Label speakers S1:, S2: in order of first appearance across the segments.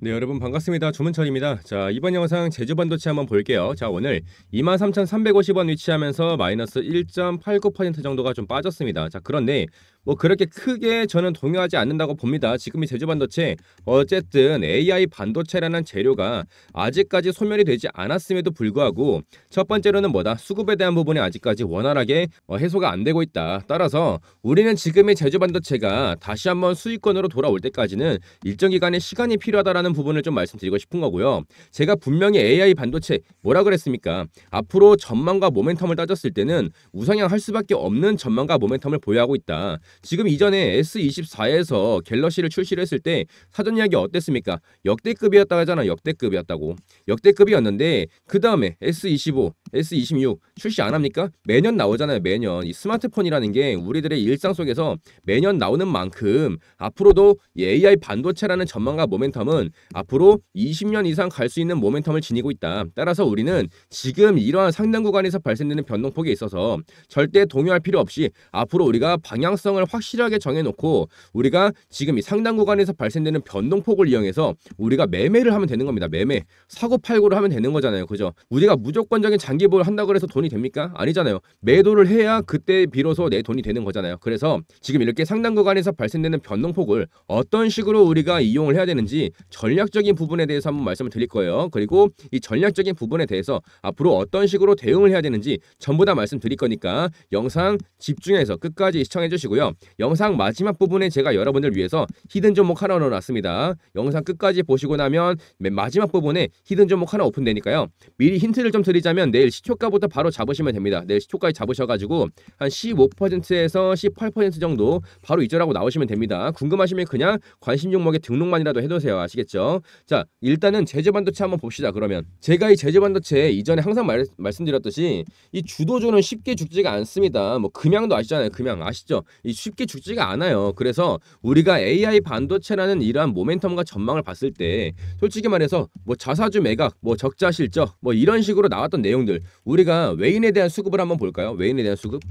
S1: 네 여러분 반갑습니다 주문철입니다자 이번 영상 제주 반도체 한번 볼게요 자 오늘 23,350원 위치하면서 마이너스 1.89% 정도가 좀 빠졌습니다 자 그런데 뭐 그렇게 크게 저는 동요하지 않는다고 봅니다. 지금 이 제조 반도체 어쨌든 AI 반도체라는 재료가 아직까지 소멸이 되지 않았음에도 불구하고 첫 번째로는 뭐다 수급에 대한 부분이 아직까지 원활하게 어, 해소가 안 되고 있다. 따라서 우리는 지금의 제조 반도체가 다시 한번 수익권으로 돌아올 때까지는 일정 기간의 시간이 필요하다라는 부분을 좀 말씀드리고 싶은 거고요. 제가 분명히 AI 반도체 뭐라 그랬습니까? 앞으로 전망과 모멘텀을 따졌을 때는 우상향할 수밖에 없는 전망과 모멘텀을 보유하고 있다. 지금 이전에 S24에서 갤럭시를 출시를 했을 때 사전 이야기 어땠습니까? 역대급이었다 하잖아. 역대급이었다고. 역대급이었는데 그 다음에 S25, S26 출시 안 합니까? 매년 나오잖아요. 매년. 이 스마트폰이라는 게 우리들의 일상 속에서 매년 나오는 만큼 앞으로도 AI 반도체라는 전망과 모멘텀은 앞으로 20년 이상 갈 수 있는 모멘텀을 지니고 있다. 따라서 우리는 지금 이러한 상당 구간에서 발생되는 변동폭에 있어서 절대 동요할 필요 없이 앞으로 우리가 방향성을 환경을 확실하게 정해놓고 우리가 지금 이 상단 구간에서 발생되는 변동폭을 이용해서 우리가 매매를 하면 되는 겁니다. 매매 사고 팔고를 하면 되는 거잖아요. 그죠? 우리가 무조건적인 장기보를 한다 고해서 돈이 됩니까? 아니잖아요. 매도를 해야 그때 비로소 내 돈이 되는 거잖아요. 그래서 지금 이렇게 상단 구간에서 발생되는 변동폭을 어떤 식으로 우리가 이용을 해야 되는지 전략적인 부분에 대해서 한번 말씀을 드릴 거예요. 그리고 이 전략적인 부분에 대해서 앞으로 어떤 식으로 대응을 해야 되는지 전부 다 말씀드릴 거니까 영상 집중해서 끝까지 시청해 주시고요. 영상 마지막 부분에 제가 여러분들 위해서 히든 종목 하나 넣어놨습니다. 영상 끝까지 보시고 나면 맨 마지막 부분에 히든 종목 하나 오픈되니까요. 미리 힌트를 좀 드리자면 내일 시초가부터 바로 잡으시면 됩니다. 내일 시초까지 잡으셔가지고 한 15%에서 18% 정도 바로 이절하고 나오시면 됩니다. 궁금하시면 그냥 관심 종목에 등록만이라도 해두세요 아시겠죠? 자 일단은 제재반도체 한번 봅시다. 그러면 제가 이 제재반도체 이전에 항상 말, 말씀드렸듯이 이 주도주는 쉽게 죽지가 않습니다. 뭐 금양도 아시잖아요. 금양 아시죠? 이 쉽게 죽지가 않아요. 그래서 우리가 AI 반도체라는 이러한 모멘텀과 전망을 봤을 때 솔직히 말해서 뭐 자사주 매각, 뭐 적자 실적, 뭐 이런 식으로 나왔던 내용들 우리가 외인에 대한 수급을 한번 볼까요? 외인에 대한 수급?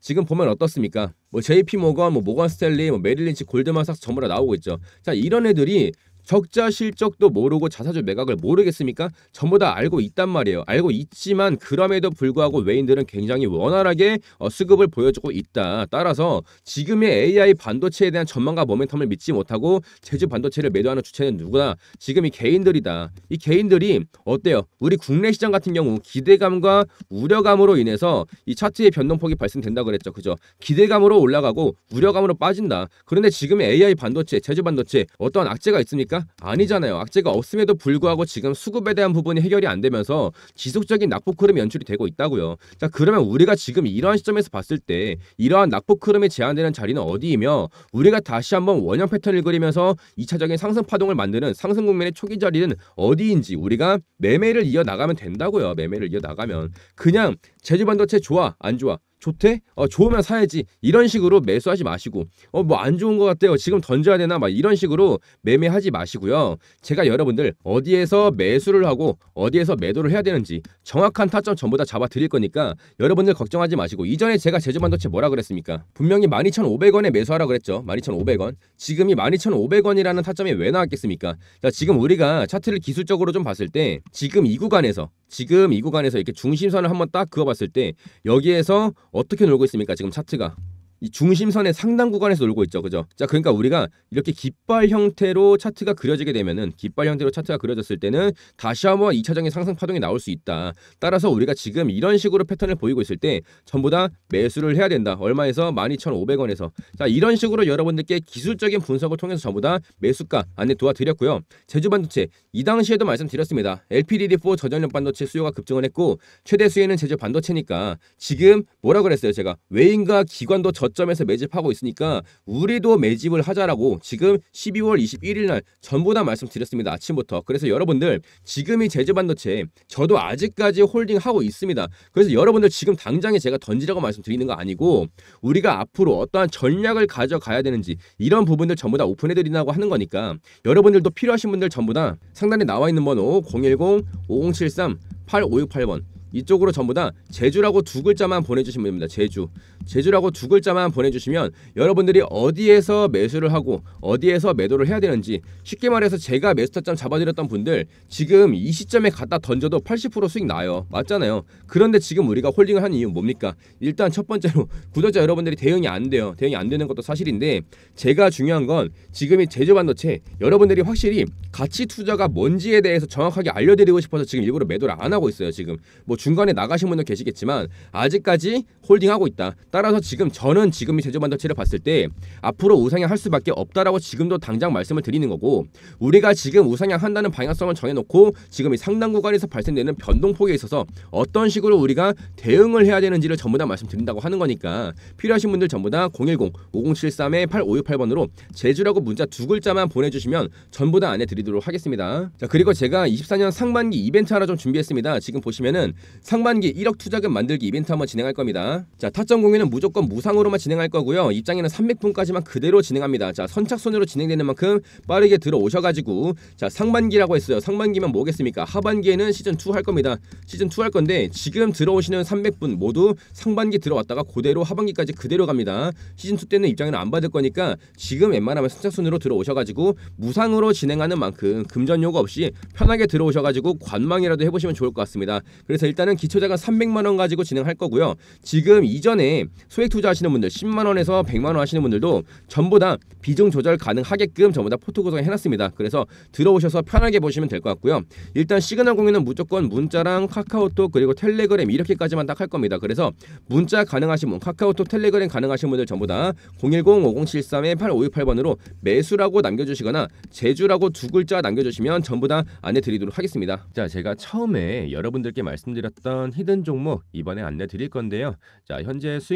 S1: 지금 보면 어떻습니까? 뭐 JP 모건, 뭐 모건 스탠리, 뭐 메릴린치, 골드만삭스 전부 다 나오고 있죠. 자, 이런 애들이 적자 실적도 모르고 자사주 매각을 모르겠습니까? 전부 다 알고 있단 말이에요. 알고 있지만 그럼에도 불구하고 외인들은 굉장히 원활하게 어, 수급을 보여주고 있다. 따라서 지금의 AI 반도체에 대한 전망과 모멘텀을 믿지 못하고 제주 반도체를 매도하는 주체는 누구나 지금 이 개인들이다. 이 개인들이 어때요? 우리 국내 시장 같은 경우 기대감과 우려감으로 인해서 이 차트의 변동폭이 발생된다 그랬죠. 그죠? 기대감으로 올라가고 우려감으로 빠진다. 그런데 지금의 AI 반도체, 제주 반도체 어떤 악재가 있습니까? 됩니까? 그러니까 아니잖아요. 악재가 없음에도 불구하고 지금 수급에 대한 부분이 해결이 안 되면서 지속적인 낙폭 흐름이 연출이 되고 있다고요. 자, 그러면 우리가 지금 이러한 시점에서 봤을 때 이러한 낙폭 흐름이 제한되는 자리는 어디이며 우리가 다시 한번 원형 패턴을 그리면서 2차적인 상승 파동을 만드는 상승 국면의 초기 자리는 어디인지 우리가 매매를 이어 나가면 된다고요. 매매를 이어 나가면 그냥 제주 반도체 좋아, 안 좋아 좋대? 어, 좋으면 사야지. 이런 식으로 매수하지 마시고, 어, 뭐 안 좋은 것 같아요. 지금 던져야 되나? 막 이런 식으로 매매하지 마시고요. 제가 여러분들 어디에서 매수를 하고 어디에서 매도를 해야 되는지 정확한 타점 전부 다 잡아 드릴 거니까 여러분들 걱정하지 마시고 이전에 제가 제주반도체 뭐라 그랬습니까? 분명히 12,500원에 매수하라 그랬죠. 12,500원. 지금이 12,500원이라는 타점이 왜 나왔겠습니까? 자, 지금 우리가 차트를 기술적으로 좀 봤을 때 지금 이 구간에서 지금 이 구간에서 이렇게 중심선을 한번 딱 그어봤을 때 여기에서 어떻게 놀고 있습니까? 지금 차트가 이 중심선의 상당 구간에서 놀고 있죠. 그죠? 자, 그러니까 우리가 이렇게 깃발 형태로 차트가 그려지게 되면은 깃발 형태로 차트가 그려졌을 때는 다시 한번 2차적인 상승 파동이 나올 수 있다. 따라서 우리가 지금 이런 식으로 패턴을 보이고 있을 때 전부 다 매수를 해야 된다. 얼마에서 12,500원에서 자, 이런 식으로 여러분들께 기술적인 분석을 통해서 전부 다 매수가 안내 도와드렸고요. 제주 반도체 이 당시에도 말씀드렸습니다. LPDD4 저전력 반도체 수요가 급증을 했고 최대 수혜는 제주 반도체니까 지금 뭐라 고 그랬어요? 제가 외인과 기관도 저 저점에서 매집하고 있으니까 우리도 매집을 하자라고 지금 12월 21일 날 전부 다 말씀드렸습니다. 아침부터. 그래서 여러분들 지금이 제주반도체 저도 아직까지 홀딩하고 있습니다. 그래서 여러분들 지금 당장에 제가 던지라고 말씀드리는 거 아니고 우리가 앞으로 어떠한 전략을 가져가야 되는지 이런 부분들 전부 다 오픈해드리라고 하는 거니까 여러분들도 필요하신 분들 전부 다 상단에 나와 있는 번호 010-5073-8568번 이쪽으로 전부 다 제주라고 두 글자만 보내주시면 됩니다. 제주. 제주라고 두 글자만 보내주시면 여러분들이 어디에서 매수를 하고 어디에서 매도를 해야 되는지 쉽게 말해서 제가 매수 타점 잡아드렸던 분들 지금 이 시점에 갖다 던져도 80% 수익 나요 맞잖아요 그런데 지금 우리가 홀딩을 한 이유 뭡니까 일단 첫 번째로 구독자 여러분들이 대응이 안 돼요 대응이 안 되는 것도 사실인데 제가 중요한 건 지금이 제주 반도체 여러분들이 확실히 가치 투자가 뭔지에 대해서 정확하게 알려드리고 싶어서 지금 일부러 매도를 안 하고 있어요 지금 뭐 중간에 나가신 분도 계시겠지만 아직까지 홀딩하고 있다 따라서 지금 저는 지금 이 제조반도체를 봤을 때 앞으로 우상향 할 수밖에 없다라고 지금도 당장 말씀을 드리는 거고 우리가 지금 우상향 한다는 방향성을 정해놓고 지금 이상당 구간에서 발생되는 변동폭에 있어서 어떤 식으로 우리가 대응을 해야 되는지를 전부 다 말씀드린다고 하는 거니까 필요하신 분들 전부 다 010-5073-8568번으로 제주라고 문자 두 글자만 보내주시면 전부 다 안내 드리도록 하겠습니다. 자 그리고 제가 24년 상반기 이벤트 하나 좀 준비했습니다. 지금 보시면은 상반기 1억 투자금 만들기 이벤트 한번 진행할 겁니다. 자 타점 공유는 선착순은 무조건 무상으로만 진행할 거고요. 입장에는 300분까지만 그대로 진행합니다. 자, 선착순으로 진행되는 만큼 빠르게 들어오셔가지고 자, 상반기라고 했어요. 상반기면 뭐겠습니까? 하반기에는 시즌2 할 겁니다. 시즌2 할 건데 지금 들어오시는 300분 모두 상반기 들어왔다가 그대로 하반기까지 그대로 갑니다. 시즌2 때는 입장에는 안 받을 거니까 지금 웬만하면 선착순으로 들어오셔가지고 무상으로 진행하는 만큼 금전 요구 없이 편하게 들어오셔가지고 관망이라도 해보시면 좋을 것 같습니다. 그래서 일단은 기초자가 300만원 가지고 진행할 거고요. 지금 이전에 소액 투자하시는 분들 10만 원에서 100만 원 하시는 분들도 전부 다 비중 조절 가능하게끔 전부 다 포트 구성해 놨습니다. 그래서 들어오셔서 편하게 보시면 될 것 같고요. 일단 시그널 공유는 무조건 문자랑 카카오톡 그리고 텔레그램 이렇게까지만 딱 할 겁니다. 그래서 문자 가능하신 분, 카카오톡, 텔레그램 가능하신 분들 전부 다 010-5073-8568번으로 매수라고 남겨주시거나 제주라고 두 글자 남겨주시면 전부 다 안내드리도록 하겠습니다. 자, 제가 처음에 여러분들께 말씀드렸던 히든 종목 이번에 안내드릴 건데요. 자, 현재 수익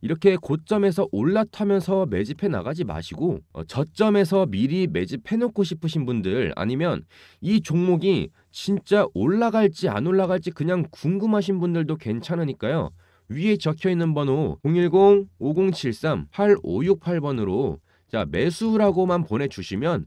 S1: 이렇게 고점에서 올라타면서 매집해 나가지 마시고 어, 저점에서 미리 매집해 놓고 싶으신 분들 아니면 이 종목이 진짜 올라갈지 안 올라갈지 그냥 궁금하신 분들도 괜찮으니까요. 위에 적혀 있는 번호 010-5073-8568번으로 자, 매수라고만 보내주시면